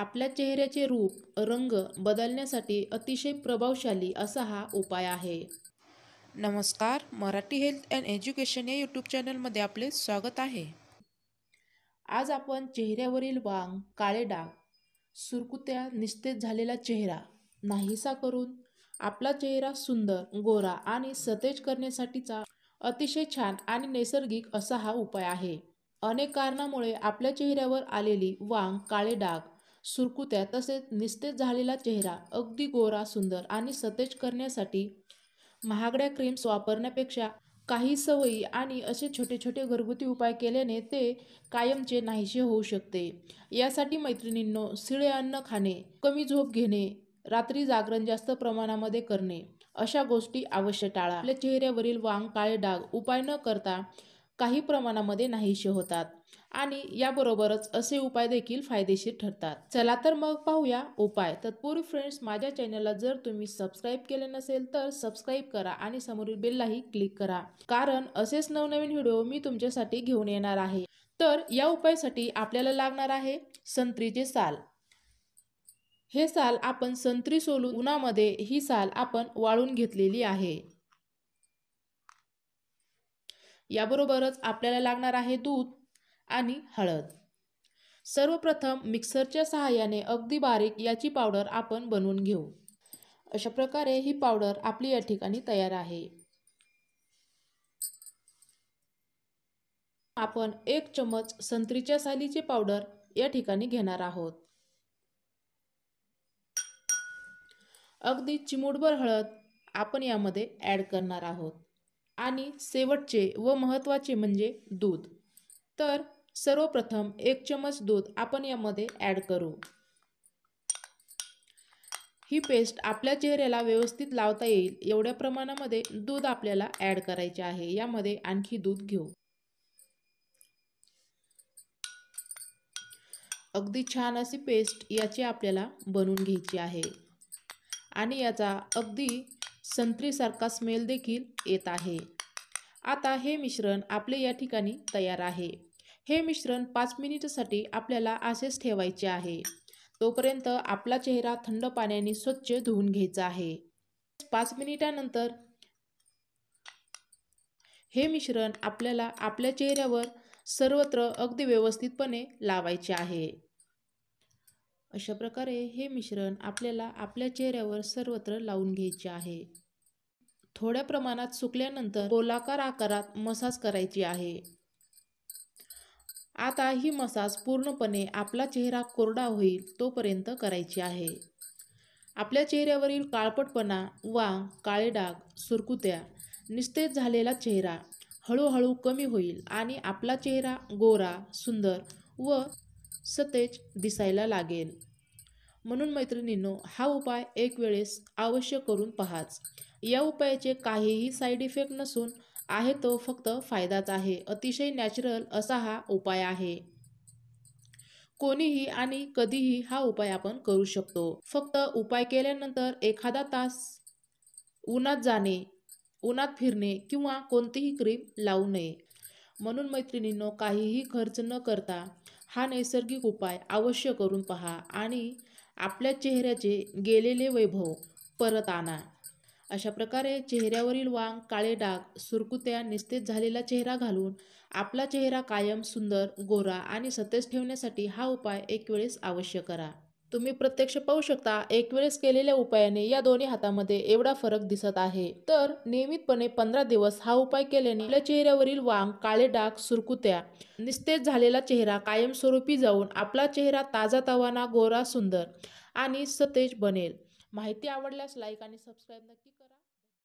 आपल्या चेहऱ्याचे रूप रंग बदलण्यासाठी अतिशय प्रभावशाली असा हा उपाय आहे नमस्कार मराठी हेल्थ अँड एज्युकेशन या यूट्यूब चॅनलमध्ये आपले स्वागत आहे आज आपण चेहऱ्यावरील वांग काळे डाग सुरकुत्या निस्तेज झालेला चेहरा नाहीसा करून आपला चेहरा सुंदर गोरा आणि सतेज करण्यासाठीचा अतिशय छान आणि नैसर्गिक असा हा उपाय आहे अनेक कारणामुळे आपल्या चेहऱ्यावर आलेली वांग काळे डाग सुरकुत्या तसेच निस्तेज झालेला चेहरा अगदी गोरा सुंदर आणि सतेज करण्यासाठी महागड्या क्रीम्स वापरण्यापेक्षा काही सवयी आणि असे छोटे छोटे घरगुती उपाय केल्याने ते कायमचे नाहीसे होऊ शकते यासाठी मैत्रिणींनो सिळे अन्न खाणे कमी झोप घेणे रात्री जागरण जास्त प्रमाणामध्ये करणे अशा गोष्टी अवश्य टाळा आपल्या चेहऱ्यावरील वांग काळे डाग उपाय न करता काही प्रमाणामध्ये नाहीसे होतात आणि याबरोबरच असे उपाय देखील फायदेशीर ठरतात चला तर मग पाहूया उपाय तत्पूर्वी फ्रेंड्स माझ्या चॅनलला जर तुम्ही सबस्क्राईब केले नसेल तर सबस्क्राईब करा आणि समोरील बेललाही क्लिक करा कारण असेच नवनवीन व्हिडिओ मी तुमच्यासाठी घेऊन येणार आहे तर या उपायासाठी आपल्याला लागणार आहे संत्रीचे साल हे साल आपण संत्री सोलून उन्हामध्ये ही साल आपण वाळून घेतलेली आहे याबरोबरच आपल्याला लागणार आहे दूध आणि हळद सर्वप्रथम मिक्सरच्या सहाय्याने अगदी बारीक याची पावडर आपण बनवून घेऊ अशा प्रकारे ही पावडर आपली या ठिकाणी तयार आहे आपण एक चमच संत्रीच्या सालीचे पावडर या ठिकाणी घेणार आहोत अगदी चिमूटभर हळद आपण यामध्ये ॲड करणार आहोत आणि शेवटचे व महत्त्वाचे म्हणजे दूध तर सर्वप्रथम एक चमच दूध आपण यामध्ये ॲड करू ही पेस्ट आपल्या चेहऱ्याला व्यवस्थित लावता येईल एवढ्या प्रमाणामध्ये दूध आपल्याला ॲड करायचे आहे यामध्ये आणखी दूध घेऊ अगदी छान अशी पेस्ट याची आपल्याला बनवून घ्यायची आहे आणि याचा अगदी संत्रीसारखा स्मेल देखील येत आहे आता हे मिश्रण आपले या ठिकाणी तयार आहे हे मिश्रण पाच मिनिटसाठी आपल्याला असेच ठेवायचे आहे तोपर्यंत आपला चेहरा थंड पाण्याने स्वच्छ धुवून घ्यायचा आहे पाच मिनिटानंतर हे मिश्रण आपल्याला आपल्या चेहऱ्यावर सर्वत्र अगदी व्यवस्थितपणे लावायचे आहे अशा प्रकारे हे मिश्रण आपल्याला आपल्या चेहऱ्यावर सर्वत्र लावून घ्यायचे आहे थोड्या प्रमाणात सुकल्यानंतर गोलाकार आकारात मसाज करायची आहे आता ही मसाज पूर्णपणे आपला चेहरा कोरडा होईल तोपर्यंत करायची आहे आपल्या चेहऱ्यावरील काळपटपणा वा काळे डाग सुरकुत्या निस्तेज झालेला चेहरा हळूहळू कमी होईल आणि आपला चेहरा गोरा सुंदर व सतेज दिसायला लागेल म्हणून मैत्रिणींनो हा उपाय एक वेळेस अवश्य करून पहाच या उपायाचे काहीही साईड इफेक्ट नसून आहे तो फक्त फायदाच आहे अतिशय नॅचरल असा हा उपाय आहे कोणीही आणि कधीही हा उपाय आपण करू शकतो फक्त उपाय केल्यानंतर एखादा तास उन्हात जाणे उन्हात फिरणे किंवा कोणतीही क्रीम लावू नये म्हणून मैत्रिणींनो काहीही खर्च न करता हा नैसर्गिक उपाय अवश्य करून पहा आणि आपल्या चेहऱ्याचे गेलेले वैभव परत आणा अशा प्रकारे चेहऱ्यावरील वांग काळे डाग सुरकुत्या निस्तेज झालेला चेहरा घालून आपला चेहरा कायम सुंदर गोरा आणि सतेज ठेवण्यासाठी हा उपाय एक वेळेस अवश्य करा तुम्ही प्रत्यक्ष पाहू शकता एक वेळेस केलेल्या उपायाने या दोन्ही हातामध्ये एवढा फरक दिसत आहे तर नियमितपणे पंधरा दिवस हा उपाय केल्याने आपल्या चेहऱ्यावरील वांग काळे डाग सुरकुत्या निस्तेज झालेला चेहरा कायमस्वरूपी जाऊन आपला चेहरा ताजा तवाना गोरा सुंदर आणि सतेज बनेल माहिती आवडल्यास लाईक आणि सबस्क्राईब नक्की